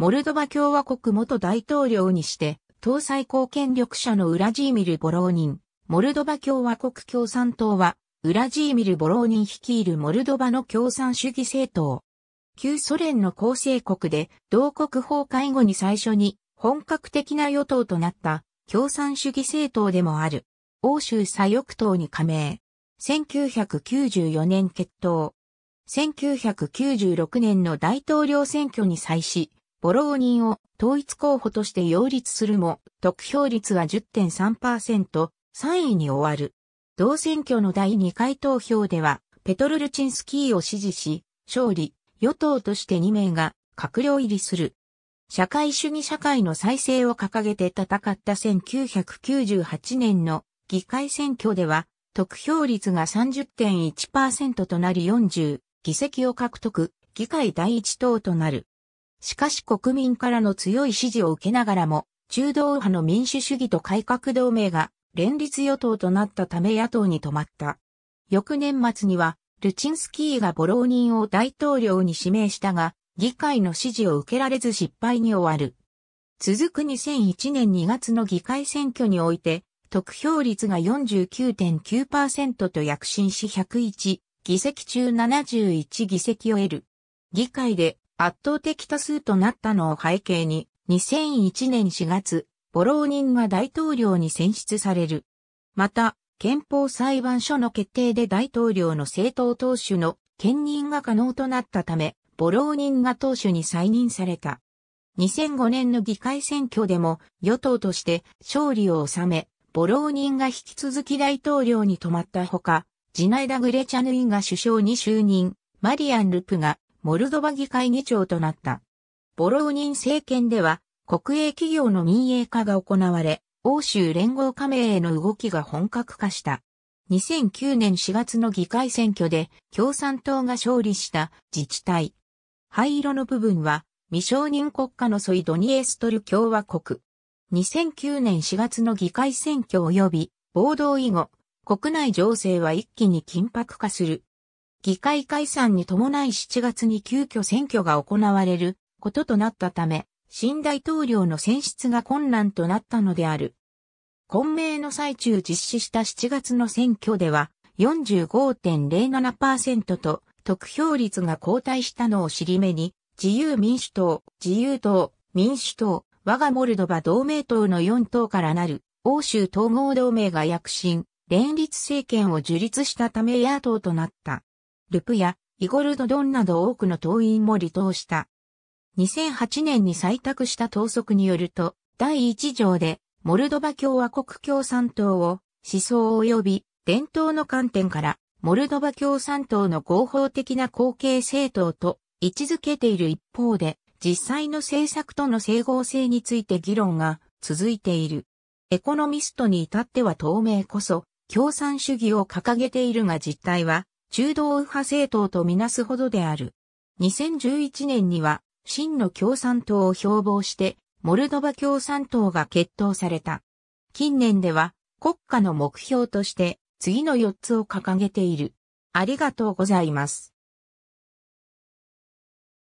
モルドバ共和国元大統領にして、党最高権力者のウラジーミル・ボローニン、モルドバ共和国共産党は、ウラジーミル・ボローニン率いるモルドバの共産主義政党。旧ソ連の構成国で、同国崩壊後に最初に本格的な与党となった共産主義政党でもある。欧州左翼党に加盟。1994年決闘。1996年の大統領選挙に際し、ボローニンを統一候補として擁立するも、得票率は10.3%、3位に終わる。同選挙の第2回投票では、ペトル・ルチンスキーを支持し、勝利、与党として2名が閣僚入りする。社会主義社会の再生を掲げて戦った1998年の議会選挙では、得票率が30.1%となり40議席を獲得、議会第一党となる。しかし国民からの強い支持を受けながらも、中道右派の民主主義と改革同盟が連立与党となったため野党に止まった。翌年末には、ルチンスキーがボローニンを大統領に指名したが、議会の支持を受けられず失敗に終わる。続く2001年2月の議会選挙において、得票率が49.9%と躍進し101議席中71議席を得る。議会で圧倒的多数となったのを背景に、2001年4月、ボローニンが大統領に選出される。また、憲法裁判所の決定で大統領の政党党首の兼任が可能となったため、ボローニンが党首に再任された。2005年の議会選挙でも与党として勝利を収め、ボローニンが引き続き大統領に止まったほか、ジナイダ・グレチャヌイが首相に就任、マリアン・ルプがモルドバ議会議長となった。ボローニン政権では、国営企業の民営化が行われ、欧州連合加盟への動きが本格化した。2009年4月の議会選挙で共産党が勝利した自治体。灰色の部分は未承認国家のソイドニエストル共和国。2009年4月の議会選挙及び暴動以後、国内情勢は一気に緊迫化する。議会解散に伴い7月に急遽選挙が行われることとなったため、新大統領の選出が困難となったのである。混迷の最中実施した7月の選挙では45.07%と得票率が後退したのを尻目に、自由民主党、自由党、民主党、我がモルドバ同盟党の4党からなる欧州統合同盟が躍進、連立政権を樹立したため野党となった。ルプやイゴル・ドドンなど多くの党員も離党した。2008年に採択した党則によると、第1条で、モルドバ共和国共産党を、思想及び伝統の観点から、モルドバ共産党の合法的な後継政党と位置づけている一方で、実際の政策との整合性について議論が続いている。エコノミストに至っては透明こそ、共産主義を掲げているが実態は、中道右派政党とみなすほどである。2011年には、真の共産党を標榜して、モルドバ共産党が決闘された。近年では、国家の目標として、次の4つを掲げている。ありがとうございます。